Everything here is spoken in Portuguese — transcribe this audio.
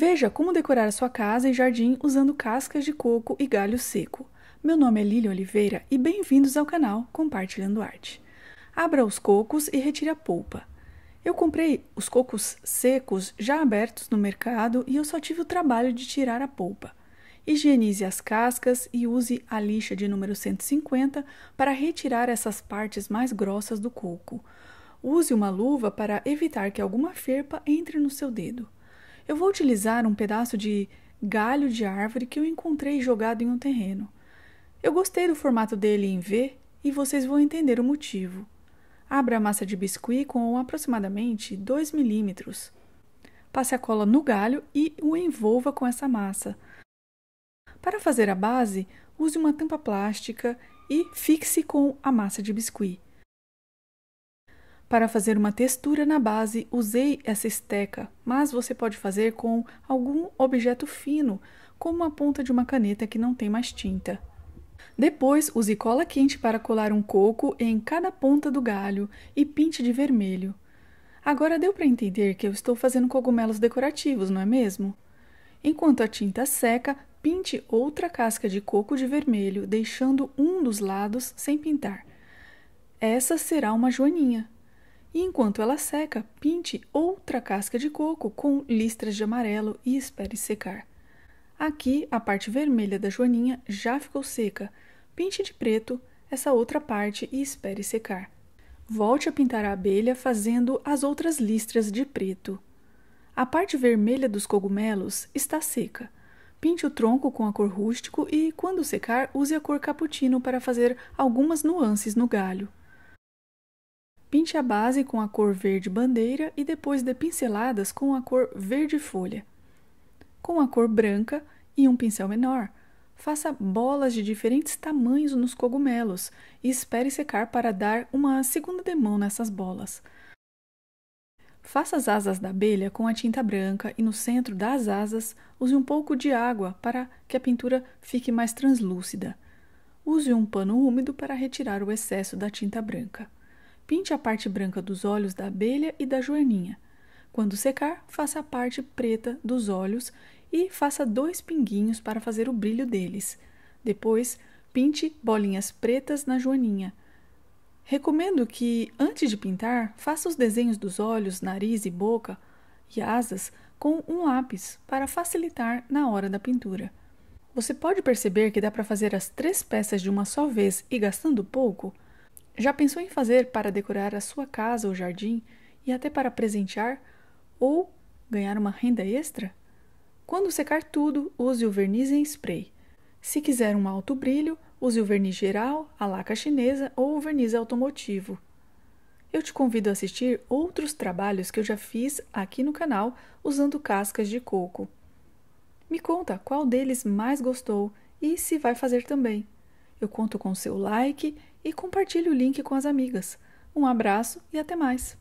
Veja como decorar sua casa e jardim usando cascas de coco e galho seco. Meu nome é Lilian Oliveira e bem-vindos ao canal Compartilhando Arte. Abra os cocos e retire a polpa. Eu comprei os cocos secos já abertos no mercado e eu só tive o trabalho de tirar a polpa. Higienize as cascas e use a lixa de número 150 para retirar essas partes mais grossas do coco. Use uma luva para evitar que alguma ferpa entre no seu dedo. Eu vou utilizar um pedaço de galho de árvore que eu encontrei jogado em um terreno. Eu gostei do formato dele em V e vocês vão entender o motivo. Abra a massa de biscuit com aproximadamente 2 milímetros. Passe a cola no galho e o envolva com essa massa. Para fazer a base, use uma tampa plástica e fixe com a massa de biscuit. Para fazer uma textura na base, usei essa esteca, mas você pode fazer com algum objeto fino, como a ponta de uma caneta que não tem mais tinta. Depois, use cola quente para colar um coco em cada ponta do galho e pinte de vermelho. Agora deu para entender que eu estou fazendo cogumelos decorativos, não é mesmo? Enquanto a tinta seca, pinte outra casca de coco de vermelho, deixando um dos lados sem pintar. Essa será uma joaninha. E enquanto ela seca, pinte outra casca de coco com listras de amarelo e espere secar. Aqui, a parte vermelha da joaninha já ficou seca. Pinte de preto essa outra parte e espere secar. Volte a pintar a abelha fazendo as outras listras de preto. A parte vermelha dos cogumelos está seca. Pinte o tronco com a cor rústico e, quando secar, use a cor cappuccino para fazer algumas nuances no galho. Pinte a base com a cor verde bandeira e depois dê pinceladas com a cor verde folha. Com a cor branca e um pincel menor, faça bolas de diferentes tamanhos nos cogumelos e espere secar para dar uma segunda demão nessas bolas. Faça as asas da abelha com a tinta branca e no centro das asas use um pouco de água para que a pintura fique mais translúcida. Use um pano úmido para retirar o excesso da tinta branca. Pinte a parte branca dos olhos da abelha e da joaninha. Quando secar, faça a parte preta dos olhos e faça dois pinguinhos para fazer o brilho deles. Depois, pinte bolinhas pretas na joaninha. Recomendo que, antes de pintar, faça os desenhos dos olhos, nariz e boca e asas com um lápis para facilitar na hora da pintura. Você pode perceber que dá para fazer as três peças de uma só vez e gastando pouco? Já pensou em fazer para decorar a sua casa ou jardim e até para presentear ou ganhar uma renda extra? Quando secar tudo, use o verniz em spray. Se quiser um alto brilho, use o verniz geral, a laca chinesa ou o verniz automotivo. Eu te convido a assistir outros trabalhos que eu já fiz aqui no canal usando cascas de coco. Me conta qual deles mais gostou e se vai fazer também. Eu conto com seu like e compartilhe o link com as amigas. Um abraço e até mais!